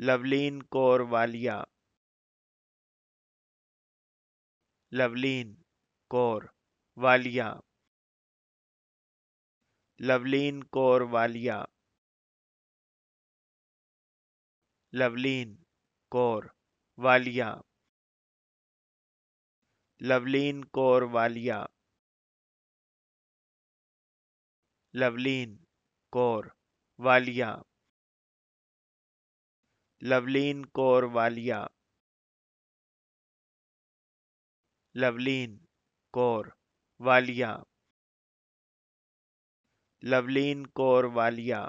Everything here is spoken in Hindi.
लवलीन कौर वालिया लवलीन कौर वालिया लवलीन कौर वालिया लवलीन कौर वालिया लवलीन कौर वालिया लवलीन कौर वालिया लवलीन कौर वालिया लवलीन कौर वालिया लवलीन कौर वालिया